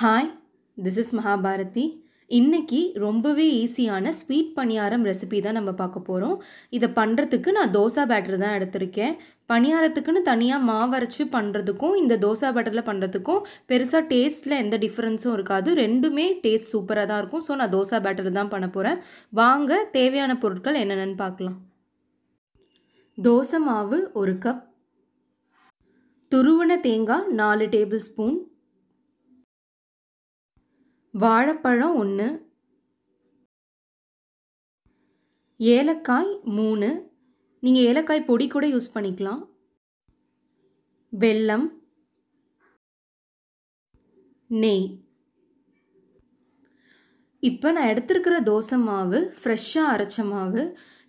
hi this is Mahabharathi இன்றைக்கி ரொம்பவே ஈஸியான ஸ்வீட் பணியாரம் ரெசிபி தான் நம்ம பார்க்க போகிறோம் இதை பண்ணுறதுக்கு நான் தோசா பேட்டர் தான் எடுத்திருக்கேன் பணியாரத்துக்குன்னு தனியாக மாவரைச்சி பண்ணுறதுக்கும் இந்த தோசா பேட்டரில் பண்ணுறதுக்கும் பெருசாக டேஸ்ட்டில் எந்த டிஃப்ரென்ஸும் இருக்காது ரெண்டுமே டேஸ்ட் சூப்பராக தான் இருக்கும் ஸோ நான் தோசா பேட்டர் தான் பண்ண போகிறேன் வாங்க தேவையான பொருட்கள் என்னென்னு பார்க்கலாம் தோசை மாவு ஒரு கப் துருவன தேங்காய் நாலு டேபிள் ஸ்பூன் வாழைப்பழம் ஒன்று ஏலக்காய் மூணு நீங்கள் ஏலக்காய் பொடி கூட யூஸ் பண்ணிக்கலாம் வெல்லம் நெய் இப்போ நான் எடுத்திருக்கிற தோசை மாவு ஃப்ரெஷ்ஷாக அரைச்ச மாவு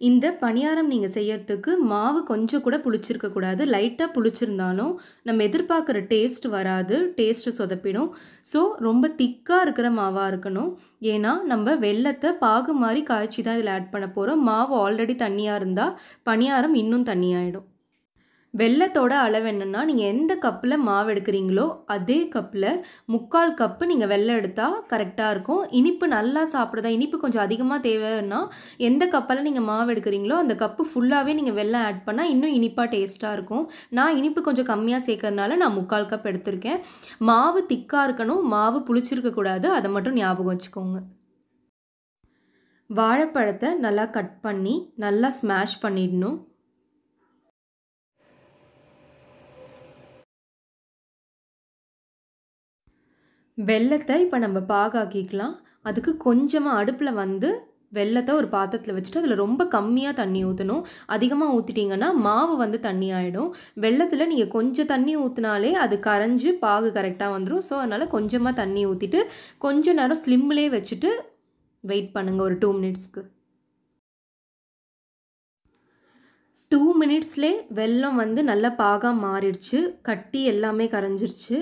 இந்த பணியாரம் நீங்கள் செய்யறதுக்கு மாவு கொஞ்சம் கூட புளிச்சிருக்கக்கூடாது லைட்டாக புளிச்சிருந்தாலும் நம்ம எதிர்பார்க்குற டேஸ்ட் வராது டேஸ்ட்டு சொதப்பிடும் ஸோ ரொம்ப திக்காக இருக்கிற மாவாக இருக்கணும் ஏன்னா நம்ம வெள்ளத்தை பாகு மாதிரி காய்ச்சி தான் இதில் ஆட் பண்ண போகிறோம் மாவு ஆல்ரெடி தண்ணியாக இருந்தால் பணியாரம் இன்னும் தண்ணியாயிடும் வெள்ளத்தோட அளவு என்னென்னா நீங்கள் எந்த கப்பில் மாவு எடுக்கிறீங்களோ அதே கப்பில் முக்கால் கப்பு நீங்கள் வெள்ளம் எடுத்தால் கரெக்டாக இருக்கும் இனிப்பு நல்லா சாப்பிடுதா இனிப்பு கொஞ்சம் அதிகமாக தேவைன்னா எந்த கப்பில் நீங்கள் மாவு எடுக்கிறீங்களோ அந்த கப்பு ஃபுல்லாகவே நீங்கள் வெள்ளம் ஆட் பண்ணால் இன்னும் இனிப்பாக டேஸ்ட்டாக இருக்கும் நான் இனிப்பு கொஞ்சம் கம்மியாக சேர்க்கறதுனால நான் முக்கால் கப் எடுத்திருக்கேன் மாவு திக்காக இருக்கணும் மாவு புளிச்சிருக்கக்கூடாது அதை மட்டும் ஞாபகம் வச்சுக்கோங்க வாழைப்பழத்தை நல்லா கட் பண்ணி நல்லா ஸ்மாஷ் பண்ணிடணும் வெள்ளத்தை இப்போ நம்ம பாகாக்கிக்கலாம் அதுக்கு கொஞ்சமாக அடுப்பில் வந்து வெள்ளத்தை ஒரு பாத்திரத்தில் வச்சுட்டு அதில் ரொம்ப கம்மியாக தண்ணி ஊற்றணும் அதிகமாக ஊற்றிட்டிங்கன்னா மாவு வந்து தண்ணி ஆகிடும் வெள்ளத்தில் நீங்கள் கொஞ்சம் தண்ணி ஊற்றினாலே அது கரைஞ்சி பாகு கரெக்டாக வந்துடும் ஸோ அதனால் கொஞ்சமாக தண்ணி ஊற்றிட்டு கொஞ்சம் நேரம் ஸ்லிம்லே வச்சுட்டு வெயிட் பண்ணுங்கள் ஒரு டூ மினிட்ஸ்க்கு டூ மினிட்ஸ்லே வெள்ளம் வந்து நல்லா பாகாக மாறிடுச்சு கட்டி எல்லாமே கரைஞ்சிருச்சு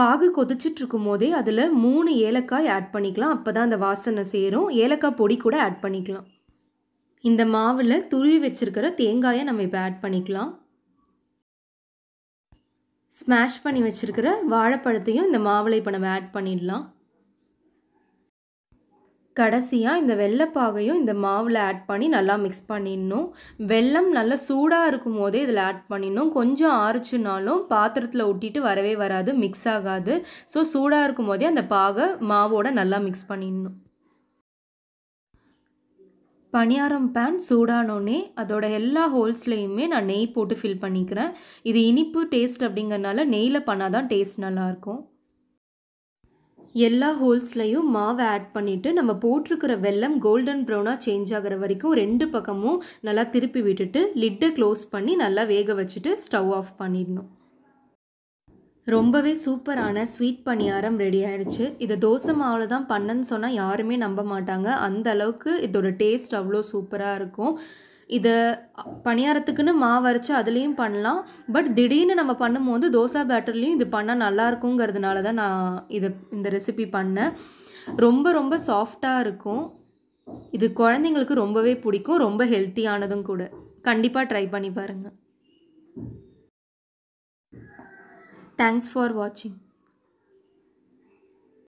பாகு கொதிச்சுட்டு இருக்கும் போதே அதில் மூணு ஏலக்காய் ஆட் பண்ணிக்கலாம் அப்போ தான் அந்த வாசனை சேரும் ஏலக்காய் பொடி கூட ஆட் பண்ணிக்கலாம் இந்த மாவில் துருவி வச்சுருக்கிற தேங்காயை நம்ம இப்போ ஆட் பண்ணிக்கலாம் ஸ்மாஷ் பண்ணி வச்சுருக்கிற வாழைப்பழத்தையும் இந்த மாவில் இப்போ நம்ம ஆட் பண்ணிடலாம் கடைசியாக இந்த வெள்ளைப்பாகையும் இந்த மாவில் ஆட் பண்ணி நல்லா மிக்ஸ் பண்ணிடணும் வெள்ளம் நல்லா சூடாக இருக்கும் போதே இதில் ஆட் பண்ணிடணும் கொஞ்சம் ஆறுச்சுனாலும் பாத்திரத்தில் ஒட்டிட்டு வரவே வராது மிக்ஸ் ஆகாது ஸோ சூடாக இருக்கும் போதே அந்த பாகை மாவோட நல்லா மிக்ஸ் பண்ணிடணும் பணியாரம் பேன் சூடானோடனே அதோட எல்லா ஹோல்ஸ்லேயுமே நான் நெய் போட்டு ஃபில் பண்ணிக்கிறேன் இது இனிப்பு டேஸ்ட் அப்படிங்கிறனால நெய்யில் பண்ணால் தான் டேஸ்ட் நல்லாயிருக்கும் எல்லா ஹோல்ஸ்லையும் மாவை ஆட் பண்ணிவிட்டு நம்ம போட்டிருக்கிற வெல்லம் கோல்டன் ப்ரௌனாக சேஞ்ச் ஆகிற வரைக்கும் ரெண்டு பக்கமும் நல்லா திருப்பி விட்டுட்டு லிட்டை க்ளோஸ் பண்ணி நல்லா வேக வச்சுட்டு ஸ்டவ் ஆஃப் பண்ணிடணும் ரொம்பவே சூப்பரான ஸ்வீட் பணியாரம் ரெடி ஆகிடுச்சு இதை தோசை மாவில் தான் பண்ணன்னு சொன்னால் யாருமே நம்ப மாட்டாங்க அந்த அளவுக்கு இதோட டேஸ்ட் அவ்வளோ சூப்பராக இருக்கும் இதை பணியாரத்துக்குன்னு மாவு அரைச்சி அதுலேயும் பண்ணலாம் பட் திடீர்னு நம்ம பண்ணும்போது தோசை பேட்டர்லேயும் இது பண்ணால் நல்லாயிருக்குங்கிறதுனால தான் நான் இது இந்த ரெசிபி பண்ணேன் ரொம்ப ரொம்ப சாஃப்டாக இருக்கும் இது குழந்தைங்களுக்கு ரொம்பவே பிடிக்கும் ரொம்ப ஹெல்த்தியானதும் கூட கண்டிப்பாக ட்ரை பண்ணி பாருங்கள் தேங்க்ஸ் ஃபார் வாட்சிங்